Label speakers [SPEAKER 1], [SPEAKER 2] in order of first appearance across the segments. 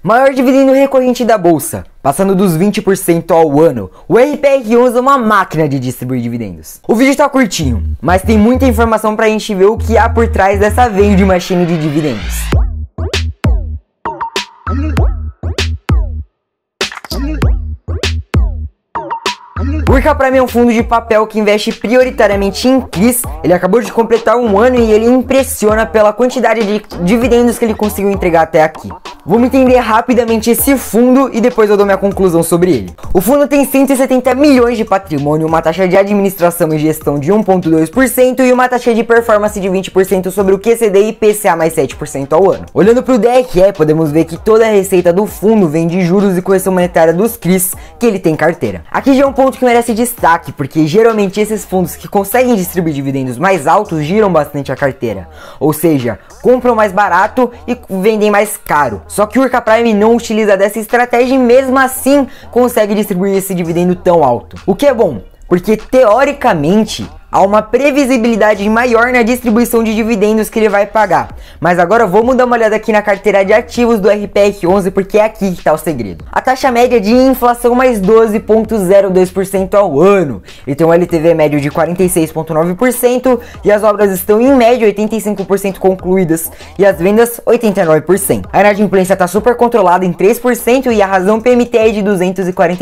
[SPEAKER 1] Maior dividendo recorrente da bolsa, passando dos 20% ao ano. O RPR11 é uma máquina de distribuir dividendos. O vídeo está curtinho, mas tem muita informação para a gente ver o que há por trás dessa veio de machine de dividendos. O Urca Prime é um fundo de papel que investe prioritariamente em CRIs. Ele acabou de completar um ano e ele impressiona pela quantidade de dividendos que ele conseguiu entregar até aqui. Vamos entender rapidamente esse fundo e depois eu dou minha conclusão sobre ele. O fundo tem 170 milhões de patrimônio, uma taxa de administração e gestão de 1,2% e uma taxa de performance de 20% sobre o QCD e PCA mais 7% ao ano. Olhando para o DRE, é, podemos ver que toda a receita do fundo vem de juros e correção monetária dos CRIs que ele tem carteira. Aqui já é um ponto que merece destaque, porque geralmente esses fundos que conseguem distribuir dividendos mais altos giram bastante a carteira, ou seja, compram mais barato e vendem mais caro. Só que o Urca Prime não utiliza dessa estratégia e mesmo assim consegue distribuir esse dividendo tão alto. O que é bom, porque teoricamente há uma previsibilidade maior na distribuição de dividendos que ele vai pagar. Mas agora vamos dar uma olhada aqui na carteira de ativos do RPR11 porque é aqui que está o segredo. A taxa média de inflação mais 12.02% ao ano. Ele tem um LTV médio de 46.9% e as obras estão em média 85% concluídas e as vendas 89%. A inadimplência está super controlada em 3% e a razão PMT é de 243.9%.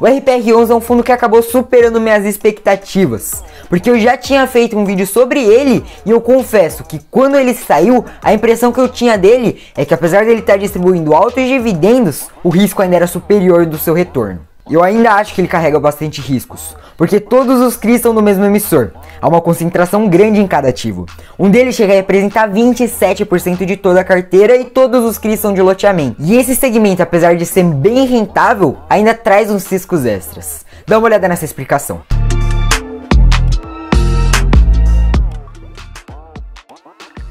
[SPEAKER 1] O RPR-11 é um fundo que acabou superando minhas expectativas, porque eu já tinha feito um vídeo sobre ele e eu confesso que quando ele saiu, a impressão que eu tinha dele é que apesar dele estar distribuindo altos dividendos, o risco ainda era superior do seu retorno. Eu ainda acho que ele carrega bastante riscos, porque todos os CRIs são do mesmo emissor, há uma concentração grande em cada ativo. Um deles chega a representar 27% de toda a carteira e todos os CRIs são de loteamento. E esse segmento, apesar de ser bem rentável, ainda traz uns riscos extras. Dá uma olhada nessa explicação.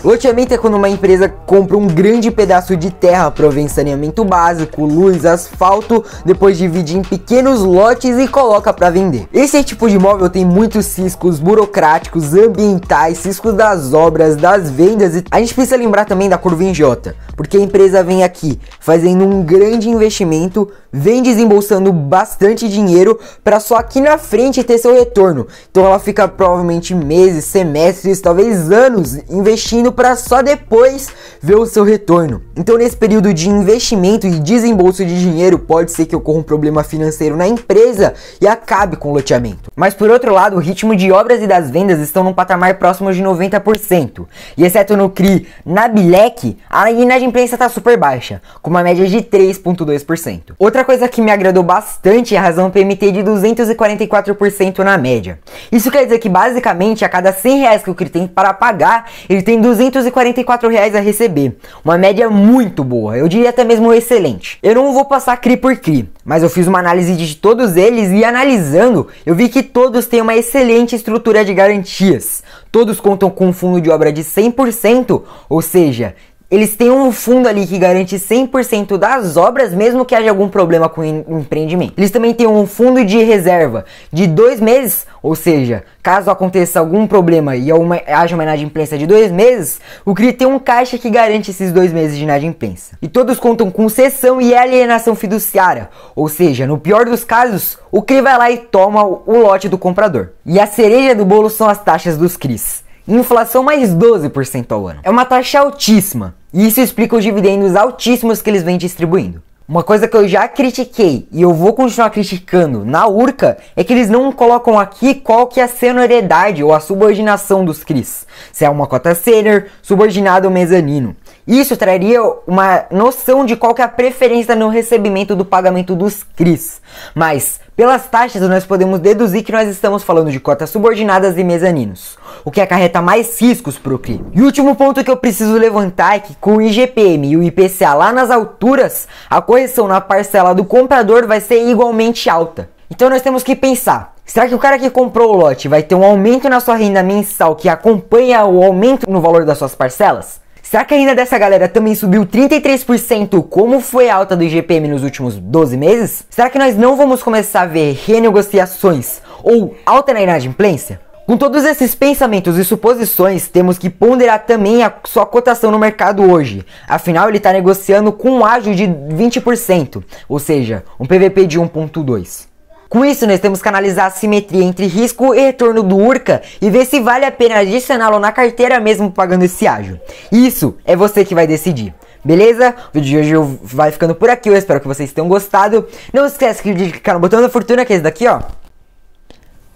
[SPEAKER 1] Loteamento é quando uma empresa compra um grande pedaço de terra provém saneamento básico, luz, asfalto, depois divide em pequenos lotes e coloca para vender. Esse é tipo de imóvel tem muitos ciscos burocráticos, ambientais, ciscos das obras, das vendas e a gente precisa lembrar também da curva em J, porque a empresa vem aqui fazendo um grande investimento vem desembolsando bastante dinheiro para só aqui na frente ter seu retorno. Então ela fica provavelmente meses, semestres, talvez anos investindo para só depois ver o seu retorno. Então nesse período de investimento e desembolso de dinheiro pode ser que ocorra um problema financeiro na empresa e acabe com o loteamento. Mas por outro lado, o ritmo de obras e das vendas estão num patamar próximo de 90%. E exceto no CRI, na Bilec, a inadimplência está super baixa, com uma média de 3.2%. Outra Outra coisa que me agradou bastante é a razão PMT de 244% na média. Isso quer dizer que basicamente a cada 100 reais que o CRI tem para pagar, ele tem 244 reais a receber. Uma média muito boa, eu diria até mesmo excelente. Eu não vou passar CRI por CRI, mas eu fiz uma análise de todos eles e analisando, eu vi que todos têm uma excelente estrutura de garantias. Todos contam com um fundo de obra de 100%, ou seja, eles têm um fundo ali que garante 100% das obras, mesmo que haja algum problema com o empreendimento. Eles também têm um fundo de reserva de dois meses, ou seja, caso aconteça algum problema e uma, haja uma inadimplência de dois meses, o CRI tem um caixa que garante esses dois meses de inadimplência. E todos contam com cessão e alienação fiduciária, ou seja, no pior dos casos, o CRI vai lá e toma o lote do comprador. E a cereja do bolo são as taxas dos CRIs. Inflação mais 12% ao ano. É uma taxa altíssima. E isso explica os dividendos altíssimos que eles vêm distribuindo. Uma coisa que eu já critiquei e eu vou continuar criticando na Urca é que eles não colocam aqui qual que é a senioridade ou a subordinação dos CRIs. Se é uma cota sênior, subordinado ou mezanino. Isso traria uma noção de qual que é a preferência no recebimento do pagamento dos CRIs. Mas, pelas taxas, nós podemos deduzir que nós estamos falando de cotas subordinadas e mezaninos o que acarreta mais riscos para o crime. E o último ponto que eu preciso levantar é que com o IGPM e o IPCA lá nas alturas, a correção na parcela do comprador vai ser igualmente alta. Então nós temos que pensar, Será que o cara que comprou o lote vai ter um aumento na sua renda mensal que acompanha o aumento no valor das suas parcelas? Será que a renda dessa galera também subiu 33% como foi a alta do IGPM nos últimos 12 meses? Será que nós não vamos começar a ver renegociações ou alta na inadimplência? Com todos esses pensamentos e suposições, temos que ponderar também a sua cotação no mercado hoje. Afinal, ele está negociando com um ágio de 20%, ou seja, um PVP de 1.2. Com isso, nós temos que analisar a simetria entre risco e retorno do URCA e ver se vale a pena adicioná-lo na carteira mesmo pagando esse ágio. Isso é você que vai decidir. Beleza? O vídeo de hoje vai ficando por aqui, eu espero que vocês tenham gostado. Não esquece de clicar no botão da fortuna, que é esse daqui, ó.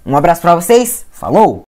[SPEAKER 1] Um abraço pra vocês Falou!